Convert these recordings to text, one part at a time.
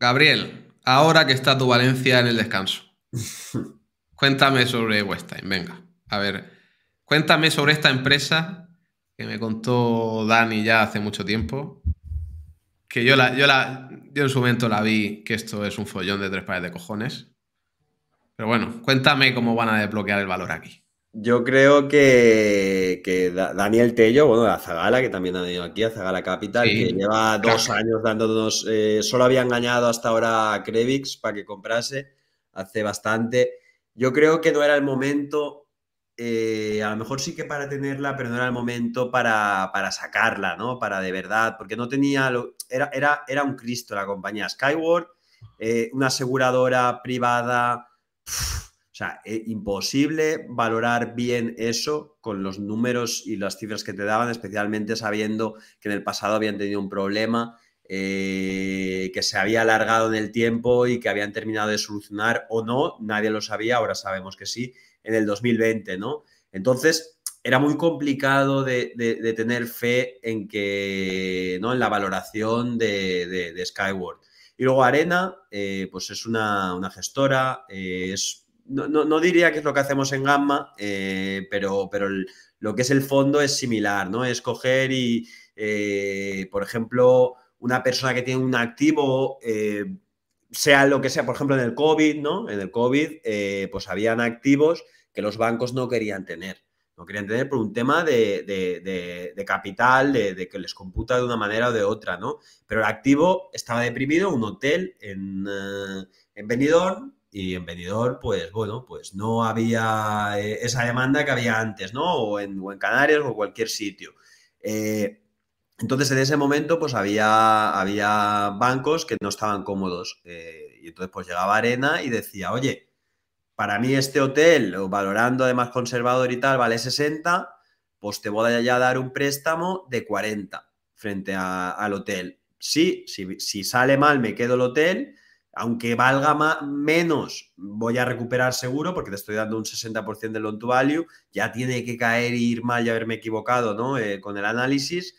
Gabriel, ahora que está tu Valencia en el descanso, cuéntame sobre West Venga, a ver, cuéntame sobre esta empresa que me contó Dani ya hace mucho tiempo. Que yo, la, yo, la, yo en su momento la vi que esto es un follón de tres pares de cojones. Pero bueno, cuéntame cómo van a desbloquear el valor aquí. Yo creo que, Daniel Tello, bueno, de Azagala, que también ha venido aquí, Azagala Capital, que lleva dos años dándonos, eh, solo había engañado hasta ahora a Crevix para que comprase, hace bastante. Yo creo que no era el momento, eh, a lo mejor sí que para tenerla, pero no era el momento para, sacarla, ¿no? Para de verdad, porque no tenía, lo, era, era, un Cristo la compañía Skyward, eh, una aseguradora privada sea, eh, imposible valorar bien eso con los números y las cifras que te daban, especialmente sabiendo que en el pasado habían tenido un problema, eh, que se había alargado en el tiempo y que habían terminado de solucionar o no, nadie lo sabía, ahora sabemos que sí, en el 2020, ¿no? Entonces, era muy complicado de, tener fe en que, ¿no? En la valoración de, Skyward. Y luego Arena, eh, pues es una, gestora, es no, diría que es lo que hacemos en Gamma, eh, pero, pero lo que es el fondo es similar, ¿no? Es coger y, eh, por ejemplo, una persona que tiene un activo, eh, sea lo que sea, por ejemplo, en el COVID, ¿no? En el COVID, pues habían activos que los bancos no querían tener. No querían tener por un tema de, capital, de, que les computa de una manera o de otra, ¿no? Pero el activo estaba deprimido, un hotel en, en Benidorm, y en vendedor, pues bueno, pues no había eh, esa demanda que había antes, ¿no? O en, o en Canarias o cualquier sitio. Eh, entonces, en ese momento, pues había, había bancos que no estaban cómodos. Eh, y entonces, pues llegaba Arena y decía, oye, para mí este hotel, valorando además conservador y tal, vale 60, pues te voy a dar un préstamo de 40 frente al hotel. Sí, si, si sale mal, me quedo el hotel aunque valga menos, voy a recuperar seguro porque te estoy dando un 60% del on to value, ya tiene que caer y ir mal y haberme equivocado ¿no? Eh, con el análisis.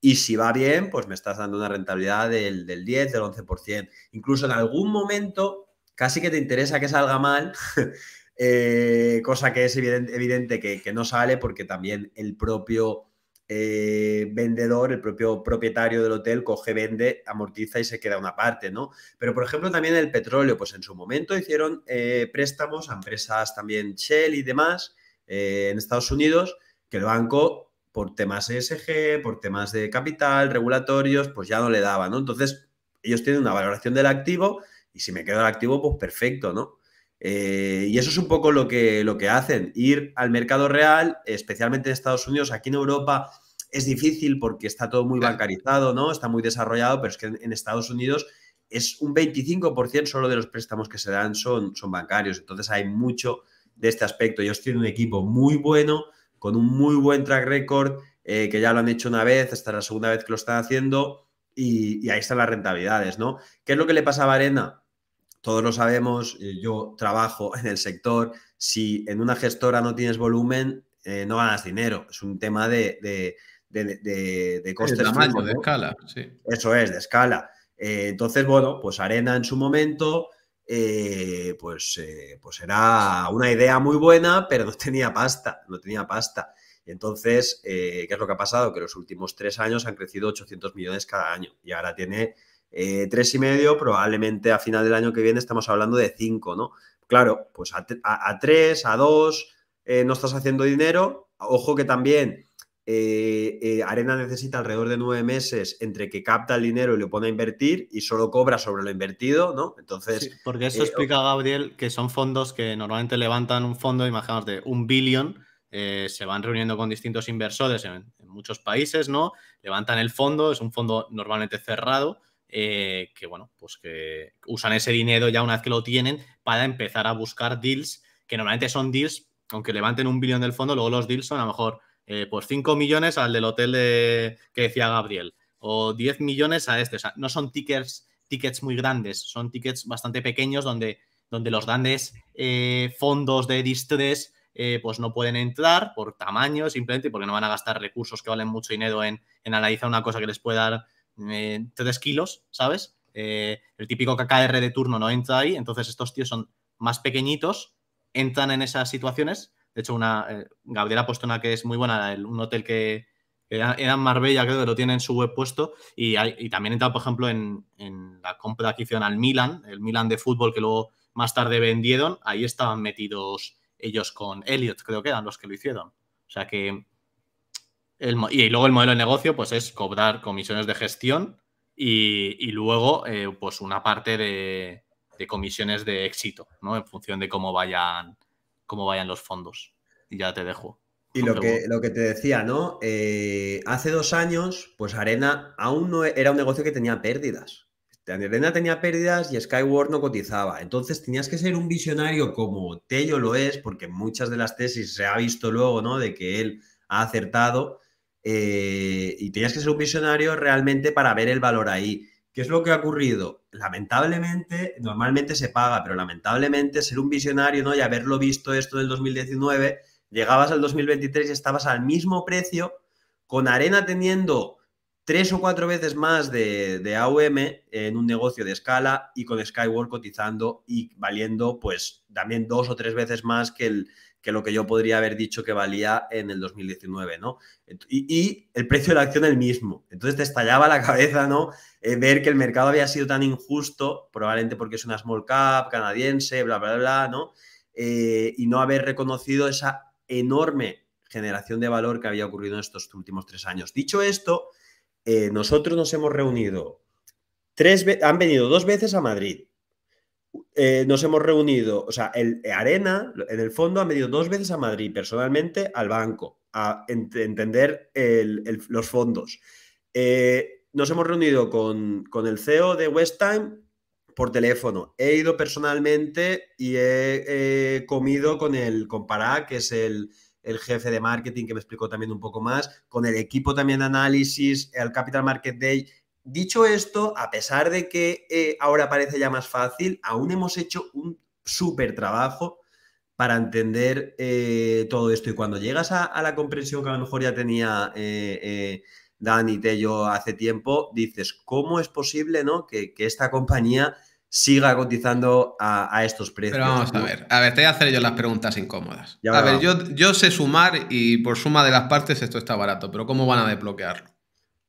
Y si va bien, pues me estás dando una rentabilidad del, del 10, del 11%. Incluso en algún momento, casi que te interesa que salga mal, eh, cosa que es evidente, evidente que, que no sale porque también el propio eh, vendedor, el propio propietario del hotel, coge, vende, amortiza y se queda una parte, ¿no? Pero, por ejemplo, también el petróleo, pues en su momento hicieron eh, préstamos a empresas también Shell y demás eh, en Estados Unidos, que el banco, por temas ESG, e por temas de capital, regulatorios, pues ya no le daba, ¿no? Entonces, ellos tienen una valoración del activo y si me quedo el activo, pues perfecto, ¿no? Eh, y eso es un poco lo que, lo que hacen, ir al mercado real, especialmente en Estados Unidos, aquí en Europa es difícil porque está todo muy bancarizado, ¿no? Está muy desarrollado, pero es que en, Estados Unidos es un 25% solo de los préstamos que se dan son, son bancarios, entonces hay mucho de este aspecto. estoy en un equipo muy bueno, con un muy buen track record, eh, que ya lo han hecho una vez, esta es la segunda vez que lo están haciendo, y, ahí están las rentabilidades, ¿no? ¿Qué es lo que le pasa a arena todos lo sabemos, eh, yo trabajo en el sector, si en una gestora no tienes volumen, eh, no ganas dinero, es un tema de, de, de, costes. De tamaño, de escala, Eso es, de escala. Eh, entonces, bueno, pues Arena en su momento, pues, pues era una idea muy buena, pero no tenía pasta, no tenía pasta. Entonces, ¿qué es lo que ha pasado? Que los últimos tres años han crecido 800 millones cada año y ahora tiene eh, tres y medio, probablemente a final del año que viene estamos hablando de cinco, ¿no? Claro, pues a, tres, a dos, eh, no estás haciendo dinero. Ojo que también eh, Arena necesita alrededor de nueve meses entre que capta el dinero y lo pone a invertir y solo cobra sobre lo invertido, ¿no? Entonces. porque eso explica Gabriel que son fondos que normalmente levantan un fondo, de un billón, se van reuniendo con distintos inversores en, muchos países, ¿no? Levantan el fondo, es un fondo normalmente cerrado, eh, que bueno, pues que usan ese dinero ya una vez que lo tienen para empezar a buscar deals, que normalmente son deals, aunque levanten un billón del fondo, luego los deals son a lo mejor 5 eh, pues millones al del hotel que decía Gabriel, o 10 millones a este. O sea, no son tickets, tickets muy grandes, son tickets bastante pequeños donde, donde los grandes eh, fondos de distress pues no pueden entrar por tamaño simplemente porque no van a gastar recursos que valen mucho dinero en, en analizar una cosa que les pueda dar eh, tres 3 kilos, ¿sabes? Eh, el típico KKR de turno no entra ahí, entonces estos tíos son más pequeñitos, entran en esas situaciones. De hecho, una, eh, Gabriela ha puesto una que es muy buena, un hotel que era, Marbella, creo que lo tiene en su web puesto, y, hay, y también entra, por ejemplo, en, en, la compra que al Milan, el Milan de fútbol que luego más tarde vendieron, ahí estaban metidos ellos con Elliot, creo que eran los que lo hicieron. O sea que y luego el modelo de negocio pues es cobrar comisiones de gestión y, luego eh, pues una parte de, comisiones de éxito, ¿no? En función de cómo vayan, cómo vayan los fondos. Y ya te dejo. Y lo que, lo que te decía, ¿no? Eh, hace dos años, pues Arena aún no era un negocio que tenía pérdidas. Arena tenía pérdidas y Skyward no cotizaba. Entonces tenías que ser un visionario como Tello lo es, porque muchas de las tesis se ha visto luego, ¿no? De que él ha acertado eh, y tenías que ser un visionario realmente para ver el valor ahí. ¿Qué es lo que ha ocurrido? Lamentablemente, normalmente se paga, pero lamentablemente ser un visionario ¿no? y haberlo visto esto del 2019, llegabas al 2023 y estabas al mismo precio, con Arena teniendo tres o cuatro veces más de, de AUM en un negocio de escala y con Skyward cotizando y valiendo pues también dos o tres veces más que el, que lo que yo podría haber dicho que valía en el 2019, ¿no? Y, el precio de la acción el mismo. Entonces te estallaba la cabeza, ¿no? Eh, ver que el mercado había sido tan injusto, probablemente porque es una small cap canadiense, bla, bla, bla, ¿no? Eh, y no haber reconocido esa enorme generación de valor que había ocurrido en estos últimos tres años. Dicho esto, eh, nosotros nos hemos reunido tres veces, han venido dos veces a Madrid, eh, nos hemos reunido, o sea, el eh, Arena, en el fondo, ha medido dos veces a Madrid, personalmente, al banco, a entender los fondos. Eh, nos hemos reunido con, el CEO de West Time por teléfono. He ido personalmente y he, comido con el Compará, que es el, el jefe de marketing que me explicó también un poco más, con el equipo también de análisis, el Capital Market Day Dicho esto, a pesar de que eh, ahora parece ya más fácil, aún hemos hecho un súper trabajo para entender eh, todo esto. Y cuando llegas a, la comprensión que a lo mejor ya tenía eh, y eh, Tello hace tiempo, dices, ¿cómo es posible que, esta compañía siga cotizando a, estos precios. Pero vamos a ver, a ver, te voy a hacer yo las preguntas incómodas. a ver, yo, yo, sé sumar y por suma de las partes esto está barato, pero ¿cómo van a desbloquearlo?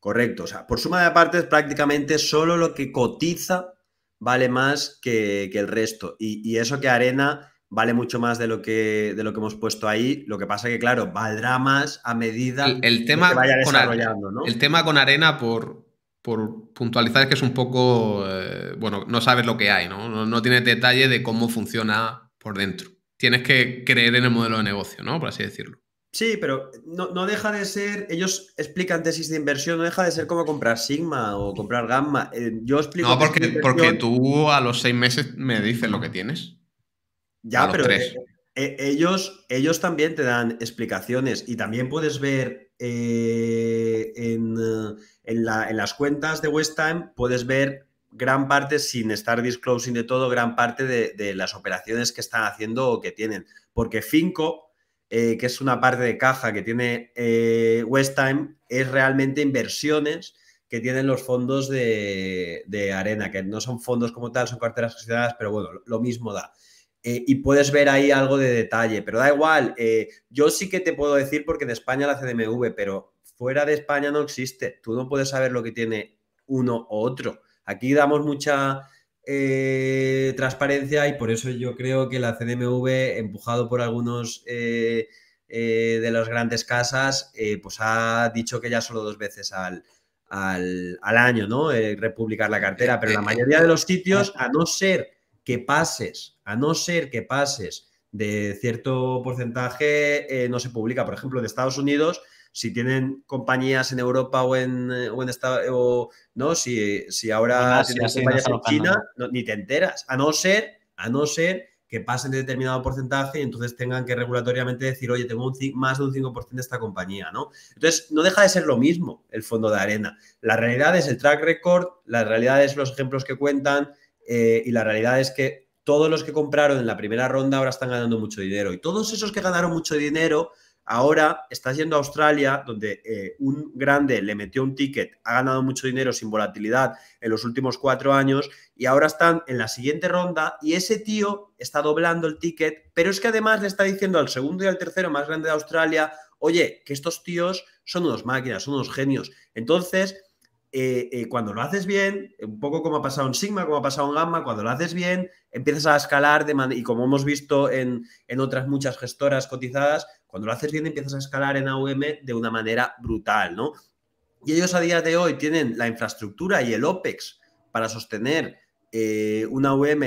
Correcto. O sea, por suma de partes, prácticamente solo lo que cotiza vale más que, el resto. Y, eso que Arena vale mucho más de lo, que, de lo que hemos puesto ahí. Lo que pasa que, claro, valdrá más a medida el, tema que vaya desarrollando. Con, ¿no? El tema con Arena, por, por puntualizar, es que es un poco. Eh, bueno, no sabes lo que hay, ¿no? ¿no? No tienes detalle de cómo funciona por dentro. Tienes que creer en el modelo de negocio, ¿no? Por así decirlo. Sí, pero no, deja de ser, ellos explican tesis de inversión, no deja de ser como comprar Sigma o comprar Gamma. Eh, yo explico... No, porque, tú a los seis meses me dices lo que tienes. Ya, pero e, e, ellos, ellos también te dan explicaciones y también puedes ver eh, en, las cuentas de West Time, puedes ver gran parte, sin estar disclosing de todo, gran parte de, de las operaciones que están haciendo o que tienen. Porque Finco eh, que es una parte de caja que tiene eh, West Time, es realmente inversiones que tienen los fondos de, Arena, que no son fondos como tal, son carteras gestionadas, pero bueno, lo mismo da. Eh, y puedes ver ahí algo de detalle, pero da igual. yo sí que te puedo decir porque en España la CDMV, pero fuera de España no existe. Tú no puedes saber lo que tiene uno u otro. Aquí damos mucha eh, transparencia y por eso yo creo que la CDMV, empujado por algunos eh, eh, de las grandes casas, pues ha dicho que ya solo dos veces al, al año, ¿no? republicar la cartera, pero la mayoría de los sitios, a no ser que pases, a no ser que pases de cierto porcentaje, no se publica. Por ejemplo, en Estados Unidos si tienen compañías en Europa o en, eh, o en o, no, si, si ahora tienen compañías en China, ni te enteras, a no ser, a no ser que pasen de determinado porcentaje y entonces tengan que regulatoriamente decir, oye, tengo más de un 5% de esta compañía, ¿no? Entonces, no deja de ser lo mismo el fondo de arena. La realidad es el track record, la realidad es los ejemplos que cuentan eh, y la realidad es que todos los que compraron en la primera ronda ahora están ganando mucho dinero y todos esos que ganaron mucho dinero Ahora está yendo a Australia, donde eh, un grande le metió un ticket, ha ganado mucho dinero sin volatilidad en los últimos cuatro años y ahora están en la siguiente ronda y ese tío está doblando el ticket, pero es que además le está diciendo al segundo y al tercero más grande de Australia, oye, que estos tíos son unos máquinas, son unos genios. Entonces, eh, eh, cuando lo haces bien, un poco como ha pasado en Sigma, como ha pasado en Gamma, cuando lo haces bien, empiezas a escalar de y como hemos visto en, otras muchas gestoras cotizadas, cuando lo haces bien empiezas a escalar en AUM de una manera brutal, ¿no? Y ellos a día de hoy tienen la infraestructura y el OPEX para sostener eh, una AUM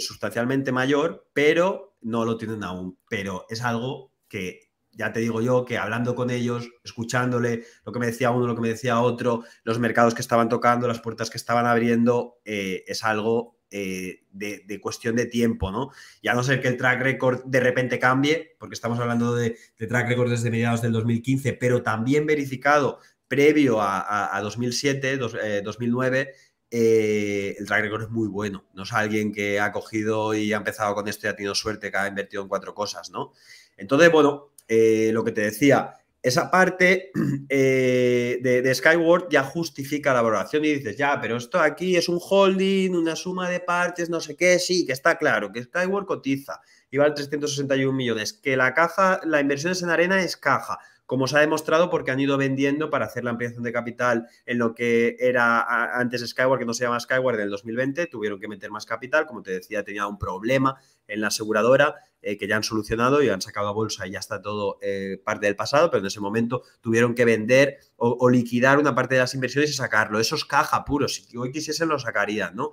sustancialmente mayor, pero no lo tienen aún. Pero es algo que ya te digo yo que hablando con ellos, escuchándole lo que me decía uno, lo que me decía otro, los mercados que estaban tocando, las puertas que estaban abriendo, eh, es algo eh, de, cuestión de tiempo, ¿no? Ya no ser que el track record de repente cambie, porque estamos hablando de, track record desde mediados del 2015, pero también verificado previo a, 2007, 2009. Eh, el track record es muy bueno. No es alguien que ha cogido y ha empezado con esto y ha tenido suerte que ha invertido en cuatro cosas, ¿no? Entonces, bueno, eh, lo que te decía, esa parte eh, de, Skyward ya justifica la valoración y dices, ya, pero esto aquí es un holding, una suma de partes, no sé qué, sí, que está claro, que Skyward cotiza y vale 361 millones, que la caja, la inversión en arena es caja como se ha demostrado porque han ido vendiendo para hacer la ampliación de capital en lo que era antes Skyward, que no se llama Skyward, en el 2020, tuvieron que meter más capital, como te decía, tenía un problema en la aseguradora eh, que ya han solucionado y han sacado a bolsa y ya está todo eh, parte del pasado, pero en ese momento tuvieron que vender o, liquidar una parte de las inversiones y sacarlo. Eso es caja puro, si hoy quisiesen lo sacarían, ¿no?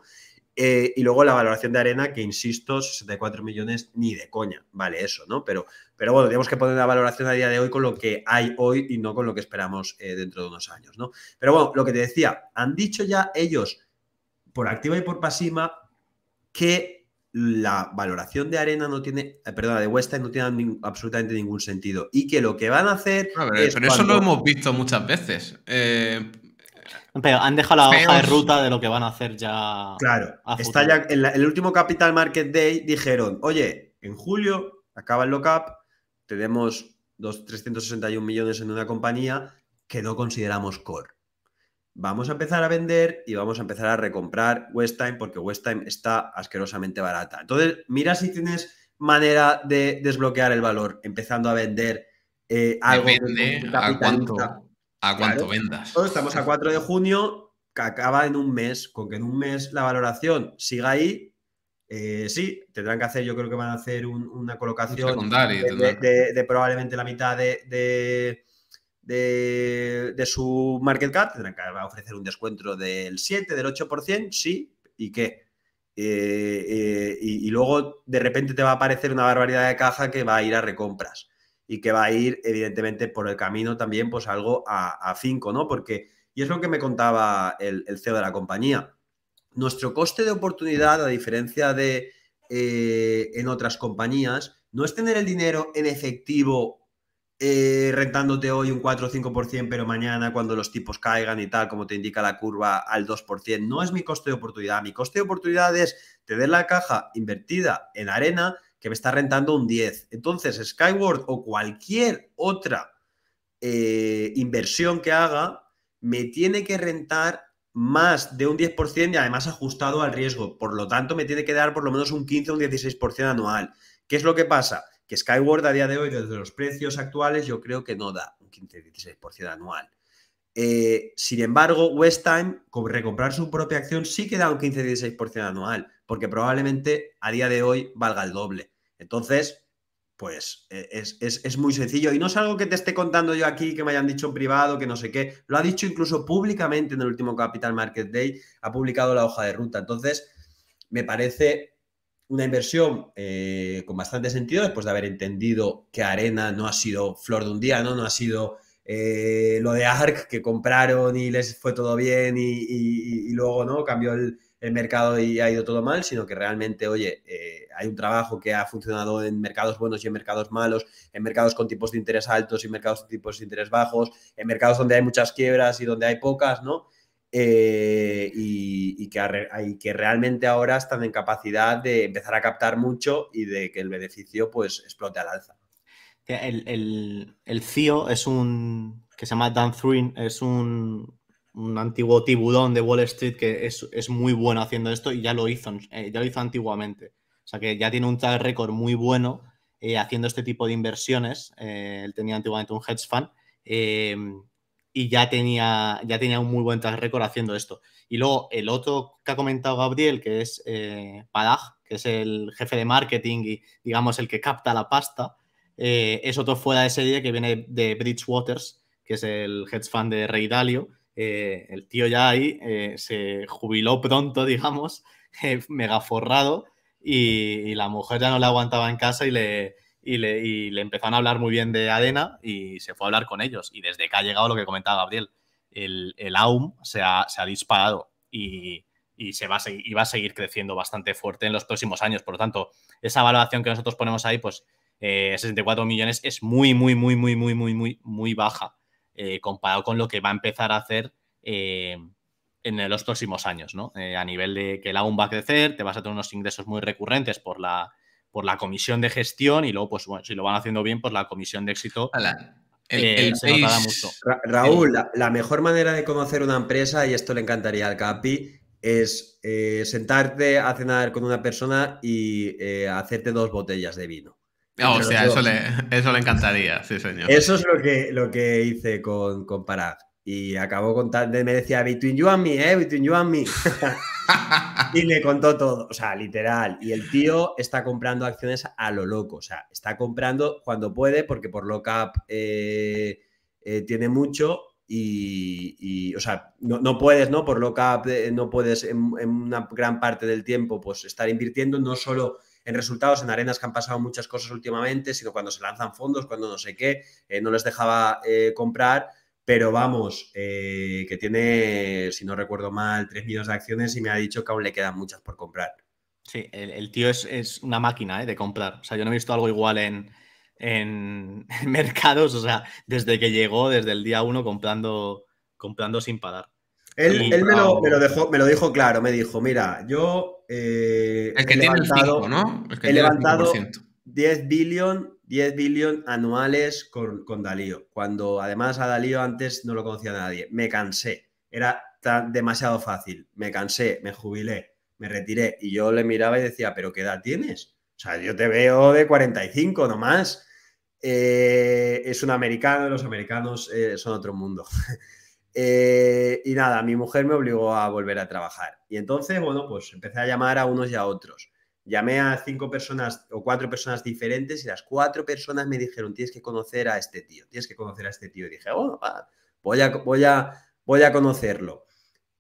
Eh, y luego la valoración de Arena, que insisto, 64 millones ni de coña, vale eso, ¿no? Pero, pero bueno, tenemos que poner la valoración a día de hoy con lo que hay hoy y no con lo que esperamos eh, dentro de unos años, ¿no? Pero bueno, lo que te decía, han dicho ya ellos, por activa y por pasiva, que la valoración de Arena no tiene, eh, Perdona, de West no tiene absolutamente ningún sentido y que lo que van a hacer... pero eso lo hemos visto muchas veces. Pero han dejado la hoja de ruta de lo que van a hacer ya. Claro, está ya en, el último Capital Market Day dijeron, oye, en julio acaba el lock-up, tenemos 361 millones en una compañía que no consideramos core. Vamos a empezar a vender y vamos a empezar a recomprar Westtime porque Westtime está asquerosamente barata. Entonces, mira si tienes manera de desbloquear el valor empezando a vender eh, algo a cuánto vendas. estamos a 4 de junio, que acaba en un mes. Con que en un mes la valoración siga ahí, eh, sí, tendrán que hacer, yo creo que van a hacer una colocación de, probablemente la mitad de, su market cap, tendrán que ofrecer un descuento del 7, del 8%, sí, ¿y qué? Eh, eh, y, luego de repente te va a aparecer una barbaridad de caja que va a ir a recompras y que va a ir, evidentemente, por el camino también, pues algo a finco, ¿no? Porque, y es lo que me contaba el, CEO de la compañía, nuestro coste de oportunidad, a diferencia de eh, en otras compañías, no es tener el dinero en efectivo eh, rentándote hoy un 4 o 5%, pero mañana cuando los tipos caigan y tal, como te indica la curva, al 2%. No es mi coste de oportunidad. Mi coste de oportunidad es tener la caja invertida en arena que me está rentando un 10. Entonces, Skyward o cualquier otra eh, inversión que haga me tiene que rentar más de un 10% y además ajustado al riesgo. Por lo tanto, me tiene que dar por lo menos un 15 o un 16% anual. ¿Qué es lo que pasa? Que Skyward a día de hoy, desde los precios actuales, yo creo que no da un 15-16% anual. Eh, sin embargo, West Time, con recomprar su propia acción, sí que da un 15-16% anual porque probablemente a día de hoy valga el doble. Entonces, pues e, es, muy sencillo. Y no es algo que te esté contando yo aquí, que me hayan dicho en privado, que no sé qué. Lo ha dicho incluso públicamente en el último Capital Market Day, ha publicado la hoja de ruta. Entonces, me parece una inversión eh, con bastante sentido después de haber entendido que Arena no ha sido flor de un día, no, no ha sido eh, lo de ARC que compraron y les fue todo bien y, y luego no cambió el, el mercado y ha ido todo mal, sino que realmente, oye, eh, hay un trabajo que ha funcionado en mercados buenos y en mercados malos, en mercados con tipos de interés altos y mercados con tipos de interés bajos, en mercados donde hay muchas quiebras y donde hay pocas, ¿no? Eh, y, que, que, realmente ahora están en capacidad de empezar a captar mucho y de que el beneficio pues explote al alza. El, el, el CIO e es un, que se llama Dan Thwin, es un, un antiguo tibudón de Wall Street que es, muy bueno haciendo esto y ya lo hizo, eh, ya lo hizo antiguamente. O sea que ya tiene un track record muy bueno eh, haciendo este tipo de inversiones. Eh, él tenía antiguamente un hedge fund em, y ya tenía, ya tenía un muy buen track record haciendo esto. Y luego el otro que ha comentado Gabriel, que es Padag, que es el jefe de marketing y digamos el que capta la pasta, es otro fuera de serie que viene de Waters que es el hedge fund de Rey Dalio eh, el tío ya ahí eh, se jubiló pronto, digamos, eh, mega forrado, y, la mujer ya no le aguantaba en casa y le, y le, empezaron a hablar muy bien de Adena y se fue a hablar con ellos. Y desde que ha llegado lo que comentaba Gabriel, el, AUM se ha, disparado y, se va a, seguir, creciendo bastante fuerte en los próximos años. Por lo tanto, esa valoración que nosotros ponemos ahí, pues 64 millones es muy, muy, muy, muy, muy, muy, muy, muy baja eh, comparado con lo que va a empezar a hacer eh, en los próximos años, ¿no? Eh, a nivel de que el aún va a crecer, te vas a tener unos ingresos muy recurrentes por la, por la comisión de gestión y luego, pues bueno, si lo van haciendo bien, pues la comisión de éxito. mucho. Raúl, la, mejor manera de conocer una empresa, y esto le encantaría al Capi, es sentarte a cenar con una persona y hacerte dos botellas de vino. Ah, o sea, eso le, eso le, encantaría, sí, señor. Eso es lo que, lo que hice con, con Y acabó contando me decía, between you and me, eh, between you and me. y me contó todo, o sea, literal. Y el tío está comprando acciones a lo loco, o sea, está comprando cuando puede, porque por lo eh, eh, tiene mucho. Y, o sea, no, puedes, ¿no? Por lo eh, no puedes en una gran parte del tiempo pues estar invirtiendo, no solo en resultados, en arenas que han pasado muchas cosas últimamente, sino cuando se lanzan fondos, cuando no sé qué, eh, no les dejaba eh, comprar, pero vamos, eh, que tiene, si no recuerdo mal, 3 millones de acciones y me ha dicho que aún le quedan muchas por comprar. Sí, el, tío es, una máquina de comprar. O sea, yo no he visto algo igual en, en mercados, o sea, desde que llegó, desde el día uno, comprando, comprando sin parar. Él, me, lo, dejó, me, lo, dijo claro, me dijo, mira, yo... Eh, he levantado, 10 billion, anuales con, con Dalío, cuando además a Dalío antes no lo conocía nadie. Me cansé, era tan, demasiado fácil, me cansé, me jubilé, me retiré y yo le miraba y decía, pero ¿qué edad tienes? O sea, yo te veo de 45 nomás. Eh, es un americano, los americanos eh, son otro mundo. Eh, y nada, mi mujer me obligó a volver a trabajar. Y entonces, bueno, pues empecé a llamar a unos y a otros. Llamé a cinco personas o cuatro personas diferentes y las cuatro personas me dijeron, tienes que conocer a este tío, tienes que conocer a este tío. Y dije, oh, voy, voy, a, voy a conocerlo.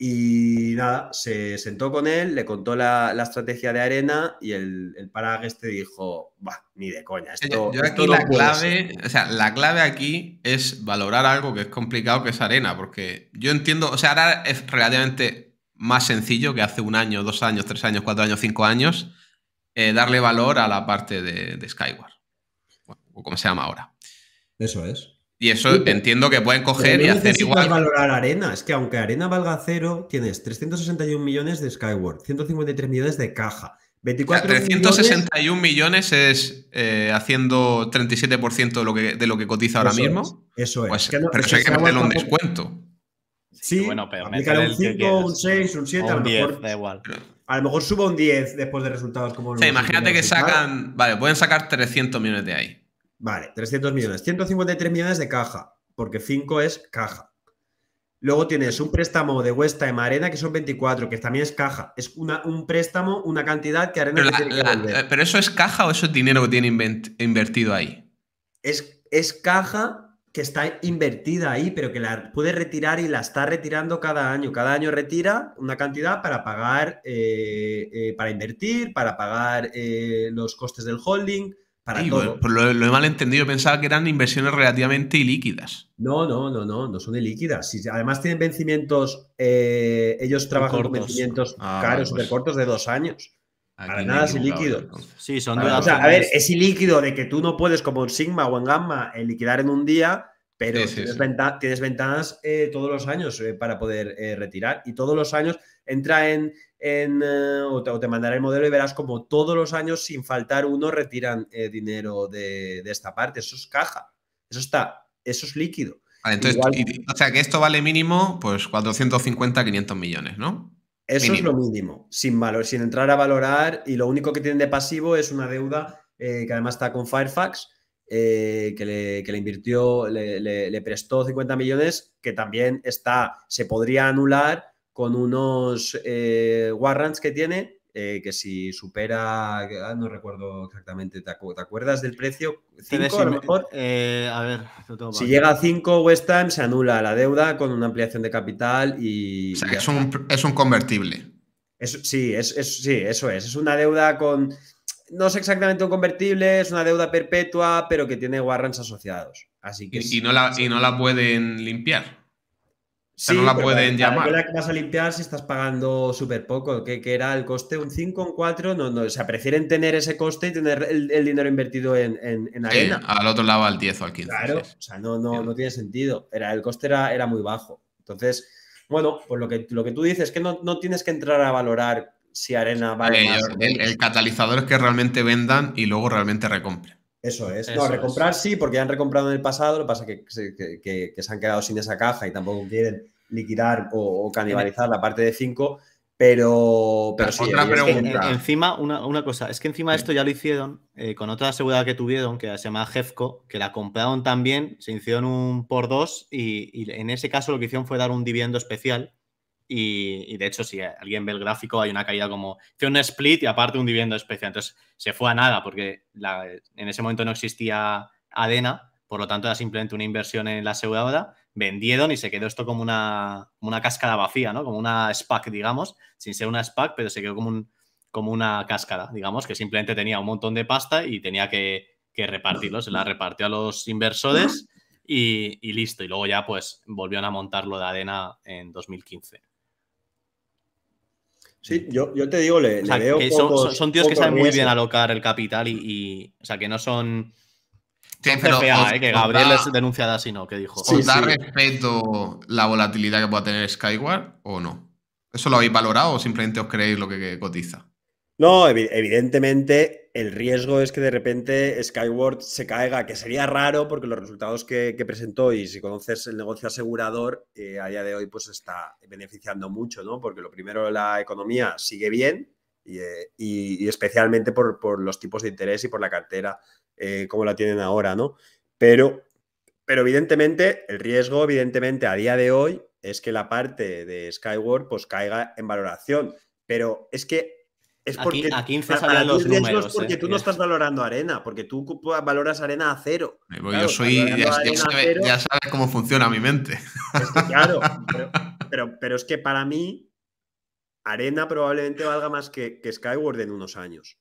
Y nada, se sentó con él, le contó la, estrategia de Arena y el, el este dijo, bah, ni de coña. Esto, yo, la clave, la clave aquí es valorar algo que es complicado que es Arena, porque yo entiendo, o sea, ahora es relativamente más sencillo que hace un año, dos años, tres años, cuatro años, cinco años, eh, darle valor a la parte de, de Skyward, o como se llama ahora. Eso es. Y eso entiendo que pueden coger y hacer igual. valorar Arena. Es que aunque Arena valga cero, tienes 361 millones de Skyward, 153 millones de caja. 24 361 millones, es eh, haciendo 37% de lo, que, de lo que cotiza ahora mismo. eso es. Pues, pero si hay que meterle un descuento. Sí, bueno, pero un 5, un 6, un 7, a lo mejor. da igual. A lo mejor suba un 10 después de resultados como. los sea, imagínate que sacan. Vale, pueden sacar 300 millones de ahí. Vale, 300 millones. 153 millones de caja, porque 5 es caja. Luego tienes un préstamo de Huesta y Arena que son 24, que también es caja. Es un préstamo, una cantidad que Arena tiene que pero eso es caja o eso es dinero que tiene invertido ahí. Es, caja que está invertida ahí, pero que la puede retirar y la está retirando cada año. Cada año retira una cantidad para pagar, eh, eh, para invertir, para pagar eh, los costes del holding. Lo, he malentendido, pensaba que eran inversiones relativamente ilíquidas. No, no, no, no, no son ilíquidas. además tienen vencimientos, eh, ellos trabajan con vencimientos ah, caros, súper pues de dos años. para nada es ilíquido. Sí, son para, o sea, a ver, es ilíquido de que tú no puedes, como en Sigma o en Gamma, eh, liquidar en un día, pero tienes, ventanas eh, todos los años para poder retirar. Y todos los años entra en en, eh, o, te, mandará el modelo y verás como todos los años sin faltar uno retiran eh, dinero de, esta parte. Eso es caja, eso está, eso es líquido. entonces, o sea que esto vale mínimo pues 450, 500 millones, ¿no? Eso es lo mínimo, sin, valor, sin entrar a valorar y lo único que tienen de pasivo es una deuda eh, que además está con Firefax. que, le, invirtió, le, le, prestó 50 millones, que también está, se podría anular con unos eh, warrants que tiene, eh, que si supera, ah, no recuerdo exactamente, ¿te, acuerdas del precio? 5 a lo mejor. Eh, a ver, si llega a 5 West Time se anula la deuda con una ampliación de capital y... O sea, es, un, es un, convertible. sí, sí, eso es. Es una deuda con... No es exactamente un convertible, es una deuda perpetua, pero que tiene warrants asociados. Así que y, no la, y no la pueden limpiar. Sí, no la pueden llamar. La que vas a limpiar si estás pagando súper poco, que, que, era el coste un 5, un 4, no, no, o sea, prefieren tener ese coste y tener el, dinero invertido en, en, arena. al otro lado al 10 o al 15. Claro, o sea, no, no, no tiene sentido, era, el coste era, muy bajo. Entonces, bueno, pues lo que, lo que tú dices es que no, tienes que entrar a valorar si arena vale. Eh, más. El, el catalizador es que realmente vendan y luego realmente recompren. Eso es. no, recomprar sí, porque ya han recomprado en el pasado, lo que pasa es que, se han quedado sin esa caja y tampoco quieren liquidar o, canibalizar la parte de 5, pero, pero encima, una, cosa, es que encima de esto ya lo hicieron eh, con otra seguridad que tuvieron, que se llama Jefco, que la compraron también, se hicieron un por dos y, y en ese caso lo que hicieron fue dar un dividendo especial y, de hecho, si alguien ve el gráfico, hay una caída como. fue un split y aparte un dividendo especial. Entonces se fue a nada porque en ese momento no existía ADENA, por lo tanto era simplemente una inversión en la aseguradora. Vendieron y se quedó esto como una, cáscara vacía, ¿no? Como una SPAC, digamos, sin ser una SPAC, pero se quedó como, un, como una cáscara, digamos, que simplemente tenía un montón de pasta y tenía que, repartirlo. Se la repartió a los inversores y, listo. Y luego ya, pues, volvieron a montarlo de ADENA en 2015. Sí, yo, te digo, le, son, tíos que saben muy bien alocar el capital y, O sea, que no son. Sí, pero eh, que Gabriel es denunciada así, ¿no? Que dijo. ¿Os da respeto la volatilidad que pueda tener Skyward o no? ¿Eso lo habéis valorado o simplemente os creéis lo que cotiza? No, evidentemente el riesgo es que de repente Skyward se caiga, que sería raro porque los resultados que, presentó y si conoces el negocio asegurador, eh, a día de hoy pues está beneficiando mucho, ¿no? Porque lo primero, la economía sigue bien y, eh, especialmente por, los tipos de interés y por la cartera eh, como la tienen ahora, ¿no? Pero, pero evidentemente el riesgo, evidentemente a día de hoy es que la parte de Skyward pues caiga en valoración. Pero es que es porque eh, tú no estás valorando arena, porque tú pues, valoras arena a cero. yo soy. Ya, sabes cómo funciona mi mente. claro, pero, pero, es que para mí, arena probablemente valga más que, Skyward en unos años.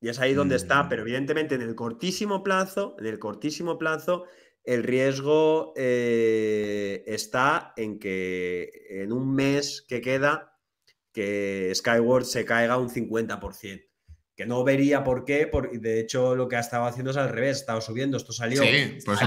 Y es ahí donde está, mm. pero evidentemente en el cortísimo plazo, en el cortísimo plazo, el riesgo eh, está en que en un mes que queda que Skyward se caiga un 50%. Que no vería por qué, por, de hecho lo que ha estado haciendo es al revés, ha estado subiendo, esto salió, pues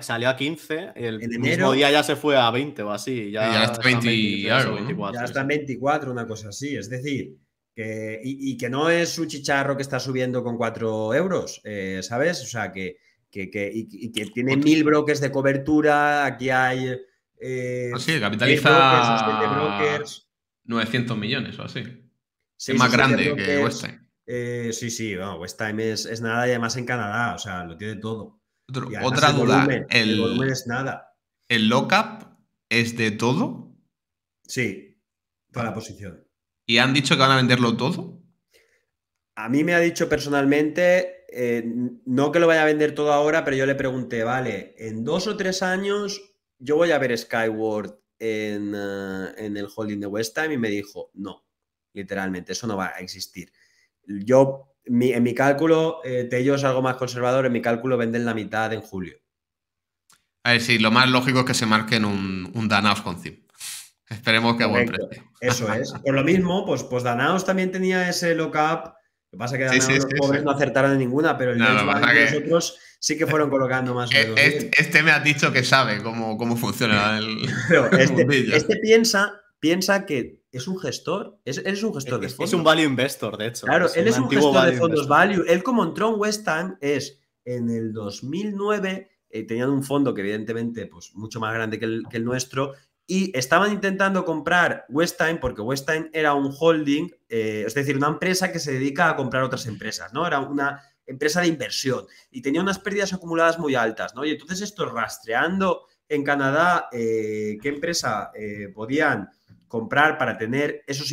salió, a 15, el mismo día ya se fue a 20 o así, ya, está, 24, ya 24, una cosa así, es decir, que, y, que no es su chicharro que está subiendo con 4 euros, eh, ¿sabes? O sea, que, tiene mil brokers de cobertura, aquí hay... Eh, ah, sí, capitaliza... brokers, 900 millones o así. es más grande que, West Time. sí, sí, West eh, Time es, nada y además en Canadá, o sea, lo tiene todo. otra duda, el, volumen es nada. ¿El lockup es de todo? Sí, para la posición. ¿Y han dicho que van a venderlo todo? A mí me ha dicho personalmente, eh, no que lo vaya a vender todo ahora, pero yo le pregunté, vale, en dos o tres años yo voy a ver Skyward Ah, en, el holding de West Time y me dijo, no, literalmente, eso no va a existir. Yo, en mi cálculo, eh, de algo más conservador, en mi cálculo venden la mitad en julio. A ver, sí, lo más lógico es que se marquen un, un Danaos con CIM. Esperemos que a buen precio. Eso es. Por lo mismo, pues, pues Danaos también tenía ese lock-up lo que pasa que los pobres no acertaron en ninguna, pero nosotros sí que fueron colocando más eh, Este, me ha dicho que sabe cómo, cómo funciona el. Este, este, piensa, piensa que es un gestor, es, es un gestor de fondos. Es un value investor, de hecho. Claro, él es un gestor de fondos value. Él, como entró en West Ham, es en el 2009, eh, tenían un fondo que, evidentemente, pues mucho más grande que el, que el nuestro, y estaban intentando comprar West Time porque West Time era un holding, eh, es decir, una empresa que se dedica a comprar otras empresas, ¿no? Era una empresa de inversión y tenía unas pérdidas acumuladas muy altas, ¿no? Y entonces esto rastreando en Canadá eh, qué empresa eh, podían comprar para tener eso,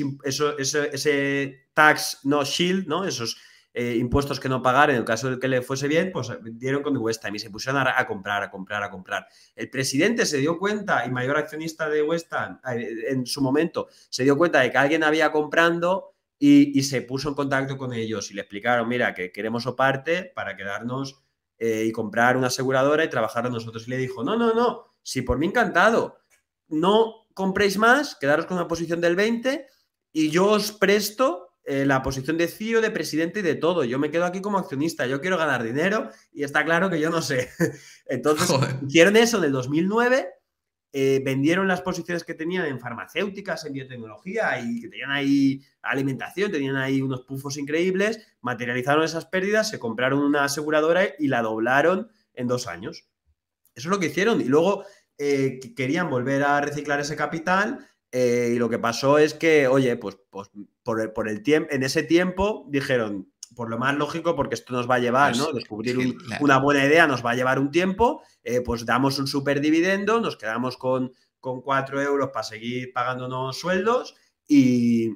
ese, tax no shield, ¿no? Esos eh, impuestos que no pagar en el caso de que le fuese bien, pues eh, dieron con West y se pusieron a, comprar, a comprar, a comprar. El presidente se dio cuenta, y mayor accionista de West eh, en su momento, se dio cuenta de que alguien había comprando y, se puso en contacto con ellos y le explicaron, mira, que queremos oparte para quedarnos y comprar una aseguradora y trabajar a nosotros. Y le dijo, no, no, no, si por mí encantado, no compréis más, quedaros con una posición del 20 y yo os presto eh, la posición de CEO, de presidente y de todo. Yo me quedo aquí como accionista, yo quiero ganar dinero y está claro que yo no sé. Entonces, hicieron eso en el 2009, vendieron las posiciones que tenían en farmacéuticas, en biotecnología y que tenían ahí alimentación, tenían ahí unos pufos increíbles, materializaron esas pérdidas, se compraron una aseguradora y la doblaron en dos años. Eso es lo que hicieron y luego eh, querían volver a reciclar ese capital. Eh, y lo que pasó es que, oye, pues, pues por el, tiempo, en ese tiempo dijeron, por lo más lógico, porque esto nos va a llevar, pues ¿no? Descubrir una buena idea nos va a llevar un tiempo, eh, pues damos un super dividendo nos quedamos con, con euros para seguir pagándonos sueldos y,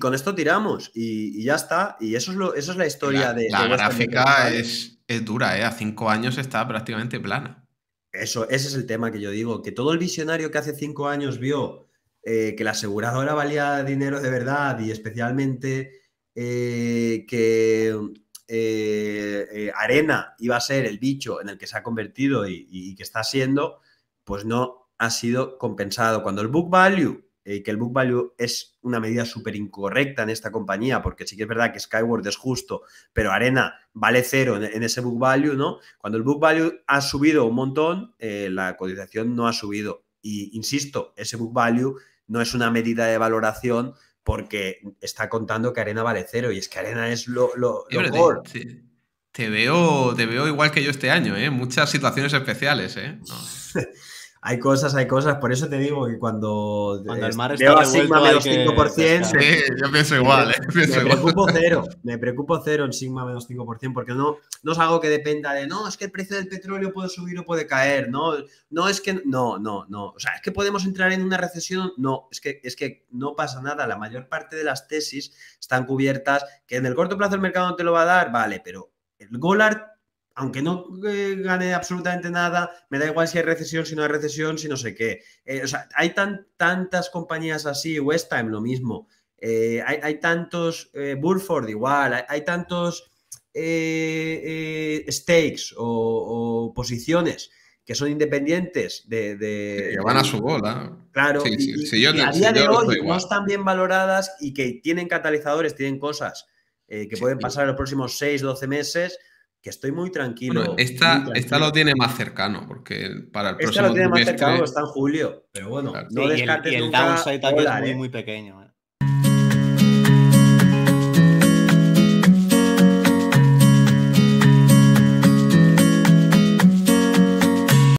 con esto tiramos y, ya está. Y eso es, lo, eso es la historia la, de... La gráfica es, dura, ¿eh? A cinco años está prácticamente plana. Eso, ese es el tema que yo digo, que todo el visionario que hace cinco años vio eh, que la aseguradora valía dinero de verdad y especialmente eh, que eh, Arena iba a ser el bicho en el que se ha convertido y, que está siendo, pues no ha sido compensado. Cuando el book value, que el book value es una medida súper incorrecta en esta compañía, porque sí que es verdad que Skyward es justo, pero Arena vale cero en, en ese book value, ¿no? Cuando el book value ha subido un montón, la cotización no ha subido. Y insisto, ese book value no es una medida de valoración porque está contando que Arena vale cero y es que Arena es lo, mejor. Te, veo, te veo igual que yo este año, ¿eh? Muchas situaciones especiales, ¿eh? hay cosas, hay cosas. Por eso te digo que cuando, eh, el mar está veo Sigma menos 5%, sí, yo pienso igual. Eh, me, eh, me preocupo cero, me preocupo cero en Sigma menos 5%, porque no, no es algo que dependa de, no, es que el precio del petróleo puede subir o puede caer, no, no es que, no, no, no, o sea, es que podemos entrar en una recesión, no, es que, es que no pasa nada, la mayor parte de las tesis están cubiertas, que en el corto plazo el mercado no te lo va a dar, vale, pero el dólar aunque no eh, gane absolutamente nada, me da igual si hay recesión, si no hay recesión, si no sé qué. Eh, o sea, hay tantas compañías así, West Time lo mismo, eh, hay, tantos, Burford igual, hay, tantos stakes o, posiciones que son independientes de... que van a su bola. Claro, y, a día de hoy no están bien valoradas y que tienen catalizadores, tienen cosas que pueden pasar en los próximos 6, 12 meses que estoy muy tranquilo. Bueno, esta, esta lo tiene más cercano, porque para el próximo. Esta lo tiene más cercano, está en julio. Pero bueno, no descartes y el, y el nunca es muy, muy pequeño. ¿eh?